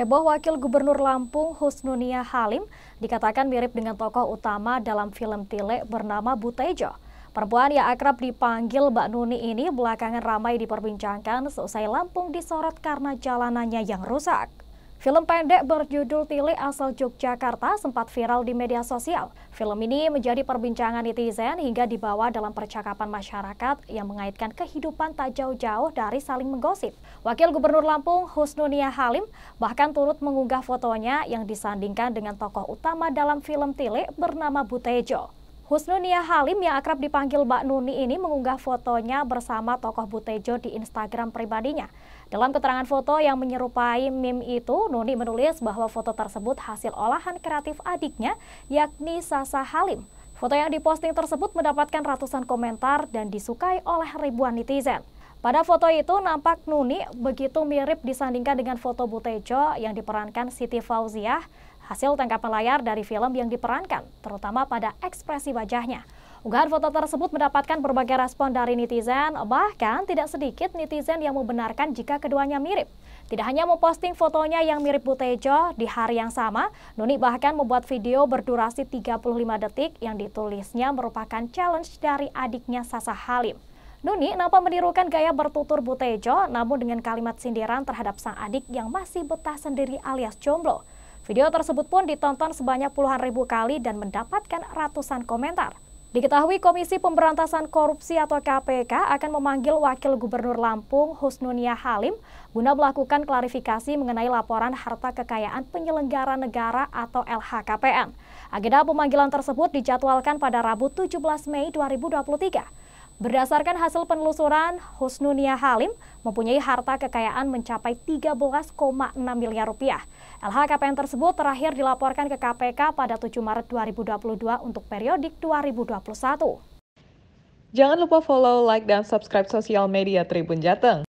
Heboh Wakil Gubernur Lampung Husnunia Halim dikatakan mirip dengan tokoh utama dalam film Tile bernama Butejo. Perempuan yang akrab dipanggil Mbak Nuni ini belakangan ramai diperbincangkan seusai Lampung disorot karena jalanannya yang rusak. Film pendek berjudul Tilik asal Yogyakarta sempat viral di media sosial. Film ini menjadi perbincangan netizen hingga dibawa dalam percakapan masyarakat yang mengaitkan kehidupan tak jauh-jauh dari saling menggosip. Wakil Gubernur Lampung Husnunia Halim bahkan turut mengunggah fotonya yang disandingkan dengan tokoh utama dalam film Tilik bernama Butejo. Husnunia Halim yang akrab dipanggil Mbak Nuni ini mengunggah fotonya bersama tokoh Butejo di Instagram pribadinya. Dalam keterangan foto yang menyerupai meme itu, Nuni menulis bahwa foto tersebut hasil olahan kreatif adiknya yakni Sasa Halim. Foto yang diposting tersebut mendapatkan ratusan komentar dan disukai oleh ribuan netizen. Pada foto itu nampak Nuni begitu mirip disandingkan dengan foto Butejo yang diperankan Siti Fauziah hasil tangkapan layar dari film yang diperankan, terutama pada ekspresi wajahnya. Unggahan foto tersebut mendapatkan berbagai respon dari netizen, bahkan tidak sedikit netizen yang membenarkan jika keduanya mirip. Tidak hanya memposting fotonya yang mirip Butejo di hari yang sama, Nuni bahkan membuat video berdurasi 35 detik yang ditulisnya merupakan challenge dari adiknya Sasa Halim. Nuni nampak menirukan gaya bertutur Butejo namun dengan kalimat sindiran terhadap sang adik yang masih betah sendiri alias jomblo. Video tersebut pun ditonton sebanyak puluhan ribu kali dan mendapatkan ratusan komentar. Diketahui Komisi Pemberantasan Korupsi atau KPK akan memanggil Wakil Gubernur Lampung Husnunia Halim guna melakukan klarifikasi mengenai laporan harta kekayaan penyelenggara negara atau LHKPN. Agenda pemanggilan tersebut dijadwalkan pada Rabu 17 Mei 2023. Berdasarkan hasil penelusuran, Husnunia Halim mempunyai harta kekayaan mencapai 13,6 miliar rupiah. LHKPN tersebut terakhir dilaporkan ke KPK pada 7 Maret 2022 untuk periodik 2021. Jangan lupa follow, like, dan subscribe sosial media Tribun Jateng.